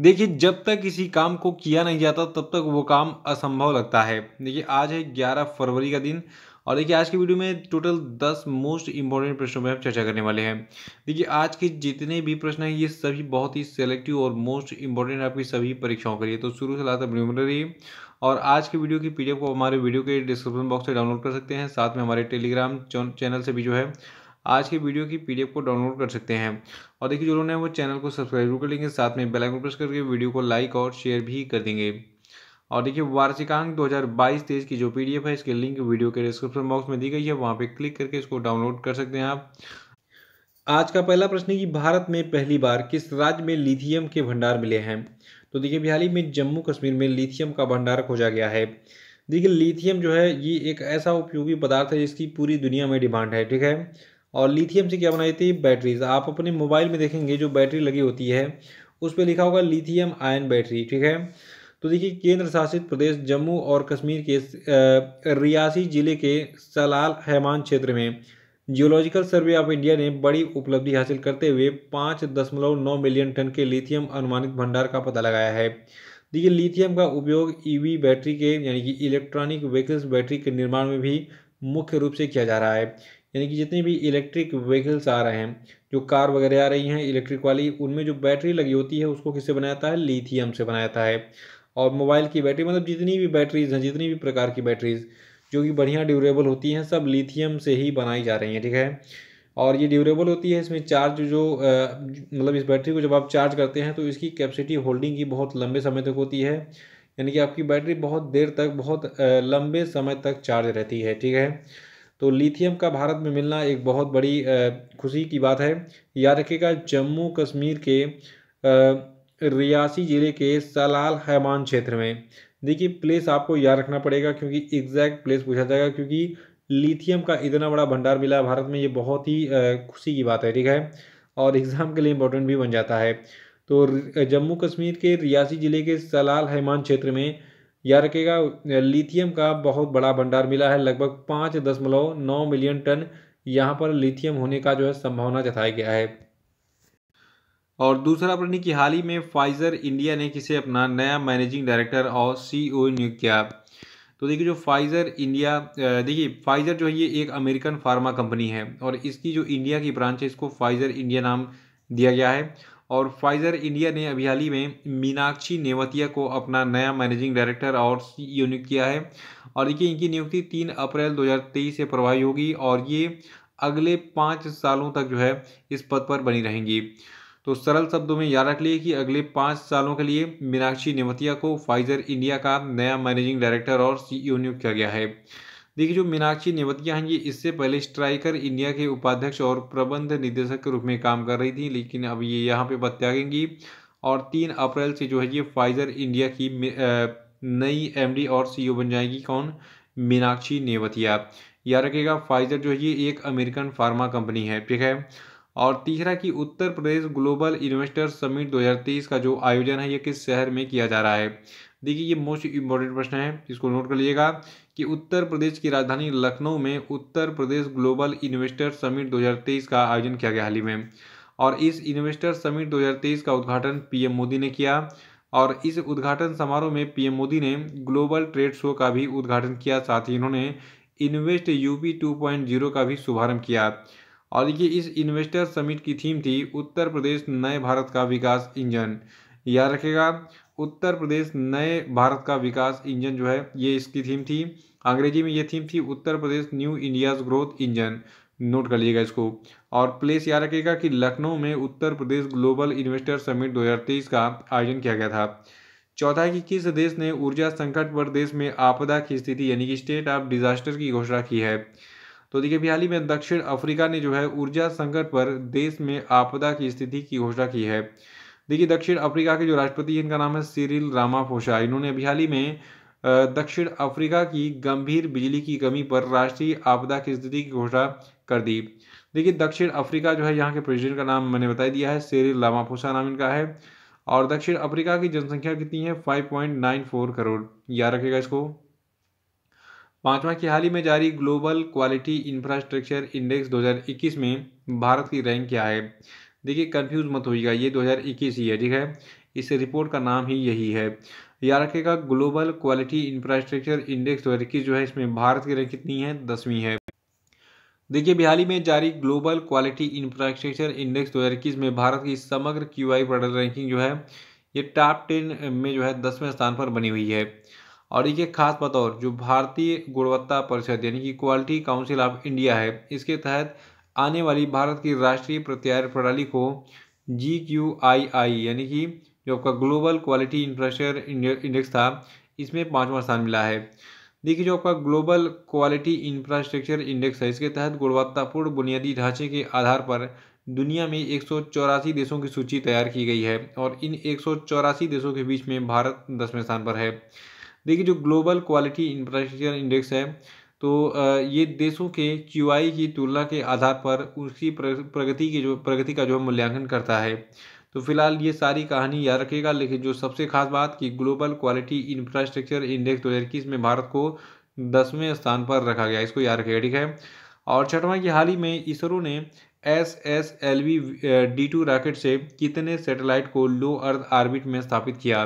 देखिए जब तक किसी काम को किया नहीं जाता तब तक वो काम असंभव लगता है देखिए आज है ग्यारह फरवरी का दिन और देखिए आज के वीडियो में टोटल दस मोस्ट इंपॉर्टेंट प्रश्नों पर हम चर्चा करने वाले हैं देखिए आज के जितने भी प्रश्न हैं ये सभी बहुत ही सेलेक्टिव और मोस्ट इंपॉर्टेंट आपकी सभी परीक्षाओं के लिए तो शुरू से लास्ट तक वीडियो और आज की वीडियो की पीडीएफ को हमारे वीडियो के डिस्क्रिप्शन बॉक्स से डाउनलोड कर सकते हैं साथ में हमारे टेलीग्राम चैनल से भी जो है आज के वीडियो की पीडीएफ को डाउनलोड कर सकते हैं और देखिए जो लोग हैं वो चैनल को सब्सक्राइब जरूर कर लेंगे साथ में बेलाइकन प्रेस करके वीडियो को लाइक और शेयर भी कर देंगे और देखिए वार्षिकांक 2022 तेईस की जो पीडीएफ है इसके लिंक वीडियो के डिस्क्रिप्शन बॉक्स में दी गई है वहाँ पे क्लिक करके इसको डाउनलोड कर सकते हैं आप आज का पहला प्रश्न है कि भारत में पहली बार किस राज्य में लिथियम के भंडार मिले हैं तो देखिए बिहार में जम्मू कश्मीर में लिथियम का भंडार खोजा गया है देखिए लिथियम जो है ये एक ऐसा उपयोगी पदार्थ है जिसकी पूरी दुनिया में डिमांड है ठीक है और लिथियम से क्या बनाई जाती है बैटरीज आप अपने मोबाइल में देखेंगे जो बैटरी लगी होती है उस पर लिखा होगा लिथियम आयन बैटरी ठीक है तो देखिए केंद्र शासित प्रदेश जम्मू और कश्मीर के रियासी जिले के सलाल हैमान क्षेत्र में जियोलॉजिकल सर्वे ऑफ इंडिया ने बड़ी उपलब्धि हासिल करते हुए पाँच दशमलव नौ मिलियन टन के लिथियम अनुमानित भंडार का पता लगाया है देखिए लिथियम का उपयोग ईवी e बैटरी के यानी कि इलेक्ट्रॉनिक व्हीकल्स बैटरी के निर्माण में भी मुख्य रूप से किया जा रहा है यानी कि जितनी भी इलेक्ट्रिक व्हीकल्स आ रहे हैं जो कार वगैरह आ रही हैं इलेक्ट्रिक वाली उनमें जो बैटरी लगी होती है उसको किससे बनाया जाता है लीथियम से बनाया जाता है और मोबाइल की बैटरी मतलब जितनी भी बैटरीज़ हैं जितनी भी प्रकार की बैटरीज़ जो कि बढ़िया ड्यूरेबल होती हैं सब लीथियम से ही बनाई जा रही हैं ठीक है और ये ड्यूरेबल होती है इसमें चार्ज जो मतलब इस बैटरी को जब आप चार्ज करते हैं तो इसकी कैपेसिटी होल्डिंग की बहुत लंबे समय तक होती है यानी कि आपकी बैटरी बहुत देर तक बहुत लंबे समय तक चार्ज रहती है ठीक है तो लिथियम का भारत में मिलना एक बहुत बड़ी खुशी की बात है याद रखिएगा जम्मू कश्मीर के रियासी ज़िले के सलाल हैमान क्षेत्र में देखिए प्लेस आपको याद रखना पड़ेगा क्योंकि एग्जैक्ट प्लेस पूछा जाएगा क्योंकि लिथियम का इतना बड़ा भंडार मिला भारत में ये बहुत ही खुशी की बात है ठीक है और एग्ज़ाम के लिए इम्पोर्टेंट भी बन जाता है तो जम्मू कश्मीर के रियासी ज़िले के सलाल हैमान क्षेत्र में याद रखेगा लिथियम का बहुत बड़ा भंडार मिला है लगभग पाँच दशमलव नौ मिलियन टन यहाँ पर लिथियम होने का जो है संभावना जताया गया है और दूसरा प्रश्न कि हाल ही में फाइजर इंडिया ने किसे अपना नया मैनेजिंग डायरेक्टर और सी e नियुक्त किया तो देखिए जो फाइजर इंडिया देखिए फाइजर जो है ये एक अमेरिकन फार्मा कंपनी है और इसकी जो इंडिया की ब्रांच है इसको फाइजर इंडिया नाम दिया गया है और फाइजर इंडिया ने अभी हाल ही में मीनाक्षी नेवतिया को अपना नया मैनेजिंग डायरेक्टर और सीईओ e नियुक्त किया है और देखिए इनकी नियुक्ति तीन अप्रैल 2023 से प्रभावी होगी और ये अगले पाँच सालों तक जो है इस पद पर बनी रहेंगी तो सरल शब्दों में याद रख लिए कि अगले पाँच सालों के लिए मीनाक्षी नेवतिया को फाइजर इंडिया का नया मैनेजिंग डायरेक्टर और सीईओ e नियुक्त किया गया है देखिए जो मीनाक्षी नेवतिया हैं ये इससे पहले स्ट्राइकर इंडिया के उपाध्यक्ष और प्रबंध निदेशक के रूप में काम कर रही थी लेकिन अब ये यहाँ पे बत्यागेंगी और तीन अप्रैल से जो है ये फाइजर इंडिया की नई एमडी और सीईओ e बन जाएगी कौन मीनाक्षी नेवतिया याद रखेगा फाइजर जो है ये एक अमेरिकन फार्मा कंपनी है ठीक है और तीसरा कि Uttar Pradesh global investor summit 2023 का जो आयोजन है ये किस शहर में किया जा रहा है देखिए ये मोस्ट इम्पॉर्टेंट प्रश्न है इसको नोट कर लीजिएगा कि उत्तर प्रदेश की राजधानी लखनऊ में Uttar Pradesh global investor summit 2023 का आयोजन किया गया हाल ही में और इस इन्वेस्टर समिट 2023 का उद्घाटन पीएम मोदी ने किया और इस उद्घाटन समारोह में पीएम मोदी ने ग्लोबल ट्रेड शो का भी उद्घाटन किया साथ ही इन्होंने इन्वेस्ट यूपी 2.0 का भी शुभारंभ किया और देखिए इस इन्वेस्टर समिट की थीम थी उत्तर प्रदेश नए भारत का विकास इंजन याद रखेगा उत्तर प्रदेश नए भारत का विकास इंजन जो है ये इसकी थीम थी अंग्रेजी में ये थीम थी Uttar Pradesh new India's growth engine note कर लीजिएगा इसको और प्लेस याद रखिएगा कि लखनऊ में Uttar Pradesh global investor summit 2023 का आयोजन किया गया था चौथा है कि किस देश ने ऊर्जा संकट पर देश में आपदा की स्थिति यानी कि स्टेट ऑफ डिजास्टर की घोषणा की है तो देखिए अभी हाल ही में दक्षिण अफ्रीका ने जो है ऊर्जा संकट पर देश में आपदा की स्थिति की घोषणा की है देखिए दक्षिण अफ्रीका के जो राष्ट्रपति इनका नाम है सीरिल रामाफोसा इन्होंने अभी हाल ही में दक्षिण अफ्रीका की गंभीर बिजली की कमी पर राष्ट्रीय आपदा की स्थिति की घोषणा कर दी देखिए दक्षिण अफ्रीका जो है यहाँ के प्रेसिडेंट का नाम मैंने बताई दिया है सीरिल रामाफोसा नाम इनका है और दक्षिण अफ्रीका की जनसंख्या कितनी है 5.94 करोड़ याद रखेगा इसको पांचवा की हाल ही में जारी ग्लोबल क्वालिटी इंफ्रास्ट्रक्चर इंडेक्स 2021 में भारत की रैंक क्या है देखिए कंफ्यूज मत होइएगा ये 2021 ही है ठीक है इस रिपोर्ट का नाम ही यही है याद रखेगा ग्लोबल क्वालिटी इंफ्रास्ट्रक्चर इंडेक्स दो जो है इसमें भारत की रैंक कितनी है दसवीं है देखिए बिहार में जारी ग्लोबल क्वालिटी इंफ्रास्ट्रक्चर इंडेक्स दो में भारत की समग्र क्यू आई रैंकिंग जो है ये टॉप टेन में जो है दसवें स्थान पर बनी हुई है और देखिए खास बतौर जो भारतीय गुणवत्ता परिषद यानी कि क्वालिटी काउंसिल ऑफ इंडिया है इसके तहत आने वाली भारत की राष्ट्रीय प्रत्यायन प्रणाली को जी क्यू आई आई यानी कि जो आपका ग्लोबल क्वालिटी इंफ्रास्ट्रक्चर इंडेक्स था इसमें पाँचवा स्थान मिला है देखिए जो आपका ग्लोबल क्वालिटी इंफ्रास्ट्रक्चर इंडेक्स है इसके तहत गुणवत्तापूर्ण बुनियादी ढांचे के आधार पर दुनिया में एक देशों की सूची तैयार की गई है और इन एक देशों के बीच में भारत दसवें स्थान पर है देखिए जो ग्लोबल क्वालिटी इंफ्रास्ट्रक्चर इंडेक्स है तो ये देशों के क्यू की तुलना के आधार पर उसकी प्रगति की जो प्रगति का जो मूल्यांकन करता है तो फिलहाल ये सारी कहानी याद रखेगा लेकिन जो सबसे खास बात कि ग्लोबल क्वालिटी इंफ्रास्ट्रक्चर इंडेक्स दो हज़ार इक्कीस में भारत को दसवें स्थान पर रखा गया इसको याद रखेगा ठीक है और छठवां कि हाल ही में इसरो ने S S L V D two rocket से कितने सैटेलाइट को लो अर्थ आर्बिट में स्थापित किया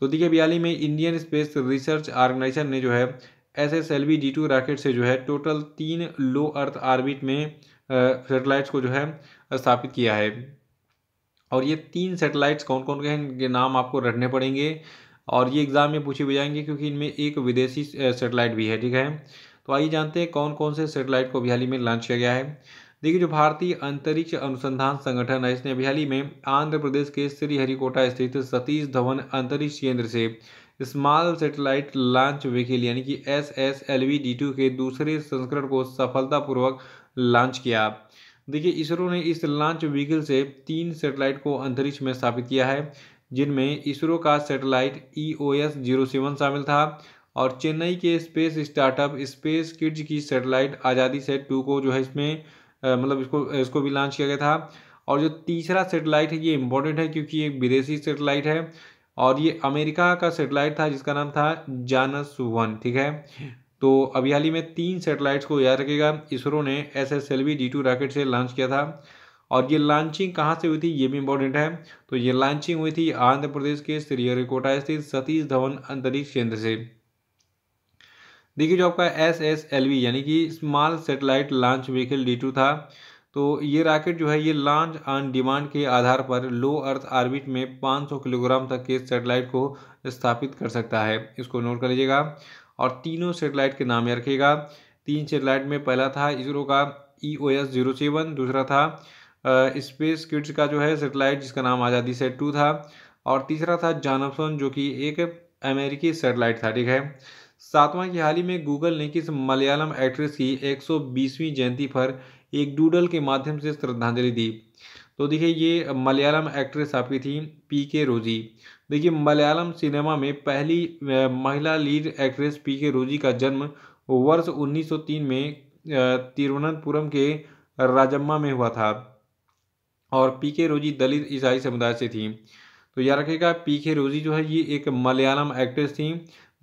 तो देखिए बयाली में इंडियन स्पेस रिसर्च ऑर्गेनाइजेशन ने जो है S S L V G two rocket से जो है टोटल तीन लो अर्थ आर्बिट में सेटेलाइट्स को जो है स्थापित किया है और ये तीन सेटेलाइट्स कौन कौन के हैं इनके नाम आपको रखने पड़ेंगे और ये एग्ज़ाम में पूछे भी जाएंगे क्योंकि इनमें एक विदेशी सेटेलाइट भी है ठीक है तो आइए जानते हैं कौन कौन से सेटेलाइट को अभी में लॉन्च किया गया है देखिए जो भारतीय अंतरिक्ष अनुसंधान संगठन है इसने अभी में आंध्र प्रदेश के श्रीहरिकोटा स्थित सतीश धवन अंतरिक्ष केंद्र से स्मॉल सेटेलाइट लॉन्च व्हीकल यानी कि S S L V D two के दूसरे संस्करण को सफलतापूर्वक लॉन्च किया देखिए इसरो ने इस लॉन्च व्हीकल से तीन सेटेलाइट को अंतरिक्ष में स्थापित किया है जिनमें इसरो का satellite E O S zero seven शामिल था और चेन्नई के स्पेस स्टार्टअप स्पेस किड्स की सेटेलाइट आज़ादी सेट टू को जो है इसमें मतलब इसको इसको भी लॉन्च किया गया था और जो तीसरा सेटेलाइट है ये इंपॉर्टेंट है क्योंकि एक विदेशी सेटेलाइट है और ये अमेरिका का सेटेलाइट था जिसका नाम था जानस वन ठीक है तो अभी हाल ही में तीन सेटेलाइट्स को याद रखेगा इसरो ने S S L V two rocket से लॉन्च किया था और ये लॉन्चिंग कहाँ से हुई थी ये भी इम्पोर्टेंट है तो ये लॉन्चिंग हुई थी आंध्र प्रदेश के श्रीहरिकोटा स्थित सतीश धवन अंतरिक्ष केंद्र से देखिए जो आपका एस एस एल वी यानी कि small satellite launch vehicle D two था तो ये रॉकेट जो है ये लॉन्च ऑन डिमांड के आधार पर लो अर्थ आर्बिट में 500 किलोग्राम तक के सैटेलाइट को स्थापित कर सकता है इसको नोट कर लीजिएगा और तीनों सैटेलाइट के नाम याद रखिएगा तीन सैटेलाइट में पहला था इसरो का E e O S zero seven दूसरा था स्पेस किड्स का जो है सेटेलाइट जिसका नाम आज़ादी सेट टू था और तीसरा था जानवसन जो कि एक अमेरिकी सेटेलाइट था ठीक है सातवां की हाल ही में गूगल ने किस मलयालम एक्ट्रेस की बीसवीं जयंती पर एक डूडल के माध्यम से श्रद्धांजलि दी तो देखिए ये मलयालम एक्ट्रेस आपकी थी पी के रोजी देखिए मलयालम सिनेमा में पहली महिला लीड एक्ट्रेस पी के रोजी का जन्म वर्ष 1903 में तिरुवनंतपुरम के राजम्मा में हुआ था और पी के रोजी दलित ईसाई समुदाय से थी तो याद रखेगा पी के रोजी जो है ये एक मलयालम एक्ट्रेस थी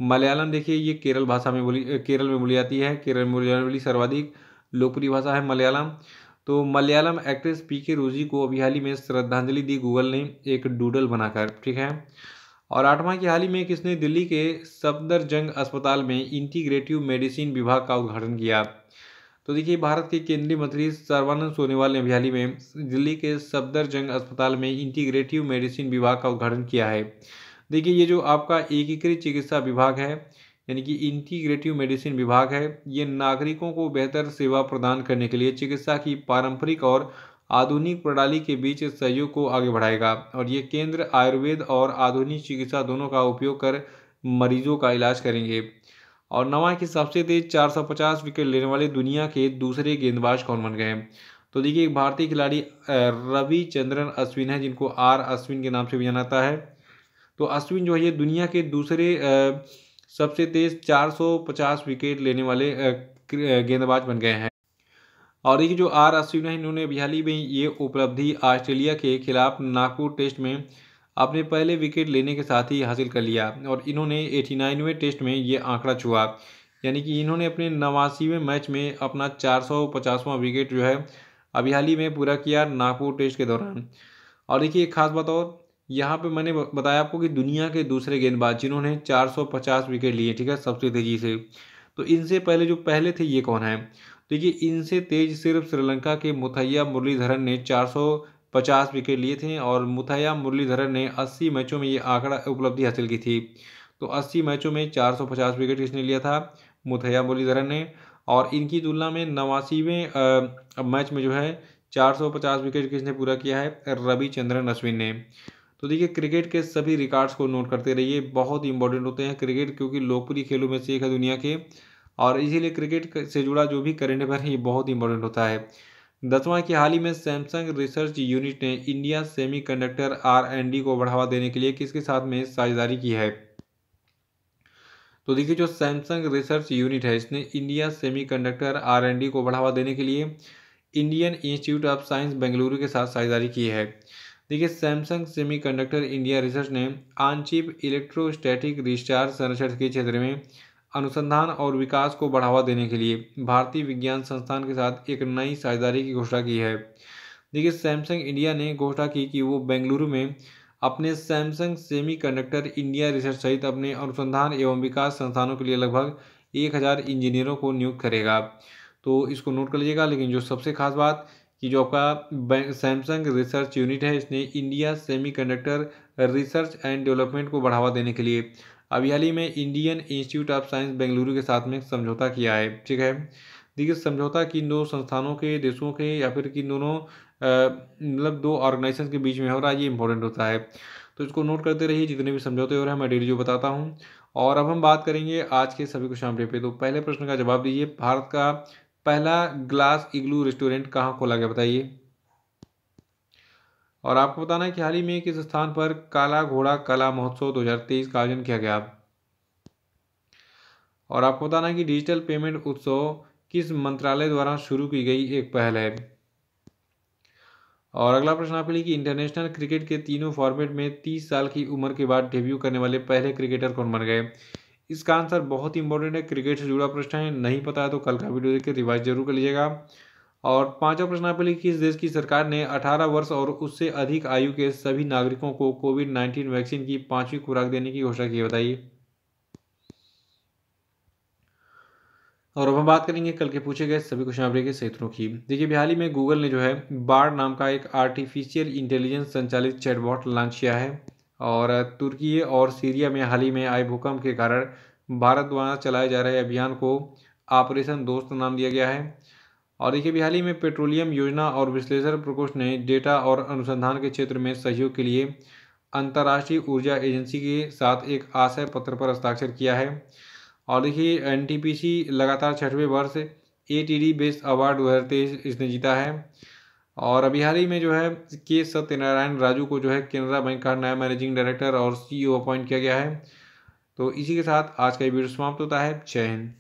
मलयालम देखिए ये केरल भाषा में बोली केरल में बोली जाती है केरल में बोली जाने वाली सर्वाधिक लोकप्रिय भाषा है मलयालम तो मलयालम एक्ट्रेस पी के रोजी को अभी हाल ही में श्रद्धांजलि दी गूगल ने एक डूडल बनाकर ठीक है और आठवां की हाल ही में किसने दिल्ली के सफदरजंग अस्पताल में इंटीग्रेटिव मेडिसिन विभाग का उद्घाटन किया तो देखिए भारत के केंद्रीय मंत्री सर्वानंद सोनोवाल ने अभियाली में दिल्ली के सफदरजंग अस्पताल में इंटीग्रेटिव मेडिसिन विभाग का उद्घाटन किया है देखिए ये जो आपका एकीकृत चिकित्सा विभाग है यानी कि इंटीग्रेटिव मेडिसिन विभाग है ये नागरिकों को बेहतर सेवा प्रदान करने के लिए चिकित्सा की पारंपरिक और आधुनिक प्रणाली के बीच सहयोग को आगे बढ़ाएगा और ये केंद्र आयुर्वेद और आधुनिक चिकित्सा दोनों का उपयोग कर मरीजों का इलाज करेंगे और नवा के सबसे तेज 450 विकेट लेने वाले दुनिया के दूसरे गेंदबाज कौन बन गए तो देखिए एक भारतीय खिलाड़ी रविचंद्रन अश्विन है जिनको आर अश्विन के नाम से भी जाना जाता है तो अश्विन जो है ये दुनिया के दूसरे आ, सबसे तेज 450 विकेट लेने वाले गेंदबाज बन गए हैं और ये जो आर अश्विन है इन्होंने हाल ही में ये उपलब्धि ऑस्ट्रेलिया के खिलाफ नागपुर टेस्ट में अपने पहले विकेट लेने के साथ ही हासिल कर लिया और इन्होंने एटी नाइनवें टेस्ट में ये आंकड़ा छुआ यानी कि इन्होंने अपने नवासीवें मैच में अपना चार सौ विकेट जो है अभी हाल ही में पूरा किया नागपुर टेस्ट के दौरान और देखिए खास बात और यहाँ पे मैंने बताया आपको कि दुनिया के दूसरे गेंदबाज जिन्होंने 450 विकेट लिए ठीक है सबसे तेज़ी से तो इनसे पहले जो पहले थे ये कौन है तो ये इनसे तेज सिर्फ श्रीलंका के मुथैया मुरलीधरन ने 450 विकेट लिए थे और मुथैया मुरलीधरन ने 80 मैचों में ये आंकड़ा उपलब्धि हासिल की थी तो अस्सी मैचों में पचास विकेट किसने लिया था मुथैया मुरलीधरन ने और इनकी तुलना में नवासीवें मैच में जो है पचास विकेट किसने पूरा किया है रविचंद्रन अश्विन ने तो देखिए क्रिकेट के सभी रिकॉर्ड्स को नोट करते रहिए बहुत ही इंपॉर्टेंट होते हैं क्रिकेट क्योंकि लोकप्रिय खेलों में से एक है दुनिया के और इसीलिए क्रिकेट से जुड़ा जो भी करेंट अफेयर है ये बहुत इंपॉर्टेंट होता है दसवां कि हाल ही में सैमसंग रिसर्च यूनिट ने इंडिया सेमीकंडक्टर डी को बढ़ावा देने के लिए किसके साथ में साझेदारी की है तो देखिए जो सैमसंग रिसर्च यूनिट है इसने इंडिया सेमीकंडक्टर डी को बढ़ावा देने के लिए Indian institute of science Bengaluru के साथ साझेदारी की है देखिए सैमसंग सेमीकंडक्टर इंडिया रिसर्च ने आनचिप इलेक्ट्रोस्टैटिक रिस्चार्ज संरक्षण के क्षेत्र में अनुसंधान और विकास को बढ़ावा देने के लिए भारतीय विज्ञान संस्थान के साथ एक नई साझेदारी की घोषणा की है देखिए सैमसंग इंडिया ने घोषणा की कि वो बेंगलुरु में अपने सैमसंग सेमीकंडक्टर इंडिया रिसर्च सहित अपने अनुसंधान एवं विकास संस्थानों के लिए लगभग एक हज़ार इंजीनियरों को नियुक्त करेगा तो इसको नोट कर लीजिएगा लेकिन जो सबसे खास बात कि जो आपका सैमसंग रिसर्च यूनिट है इसने India semiconductor research and development को बढ़ावा देने के लिए अभी हाल ही में Indian institute of science Bengaluru के साथ में समझौता किया है ठीक है देखिए समझौता किन दो संस्थानों के देशों के या फिर किन दोनों मतलब दो ऑर्गेनाइजेशन के बीच में हो रहा है ये इंपॉर्टेंट होता है तो इसको नोट करते रहिए जितने भी समझौते हो रहे हैं मैं डेली जो बताता हूँ और अब हम बात करेंगे आज के सभी कुछ पे तो पहले प्रश्न का जवाब दीजिए भारत का पहला ग्लास इग्लू रेस्टोरेंट कहाँ खोला गया बताइए और आपको बताना है कि हाल ही में किस स्थान पर काला घोड़ा कला महोत्सव 2023 का आयोजन किया गया और आपको बताना है कि डिजिटल पेमेंट उत्सव किस मंत्रालय द्वारा शुरू की गई एक पहल है और अगला प्रश्न आपके लिए कि इंटरनेशनल क्रिकेट के तीनों फॉर्मेट में 30 साल की उम्र के बाद डेब्यू करने वाले पहले क्रिकेटर कौन बन गए इसका आंसर बहुत ही इंपॉर्टेंट है क्रिकेट से जुड़ा प्रश्न है नहीं पता है तो कल का वीडियो देखिए रिवाइज जरूर कर लीजिएगा और पांचवा प्रश्न आप लिखिए किस देश की सरकार ने 18 वर्ष और उससे अधिक आयु के सभी नागरिकों को कोविड 19 वैक्सीन की पांचवी खुराक देने की घोषणा की बताइए और अब हम बात करेंगे कल के पूछे गए सभी क्वेश्चन आपके क्षेत्रों की देखिए बिहार में गूगल ने जो है बाढ़ नाम का एक आर्टिफिशियल इंटेलिजेंस संचालित चैटबॉट लॉन्च किया है और तुर्की और सीरिया में हाल ही में आए भूकंप के कारण भारत द्वारा चलाए जा रहे अभियान को ऑपरेशन दोस्त नाम दिया गया है और देखिए भी हाल ही में पेट्रोलियम योजना और विश्लेषण प्रकोष्ठ ने डेटा और अनुसंधान के क्षेत्र में सहयोग के लिए अंतर्राष्ट्रीय ऊर्जा एजेंसी के साथ एक आशय पत्र पर हस्ताक्षर किया है और देखिए एन लगातार छठवें वर्ष A T D best award दो इसने जीता है और अभी हाल ही में जो है के सत्यनारायण राजू को जो है केनरा बैंक का नया मैनेजिंग डायरेक्टर और सीईओ अपॉइंट e किया गया है तो इसी के साथ आज का ये वीडियो समाप्त होता है जय हिंद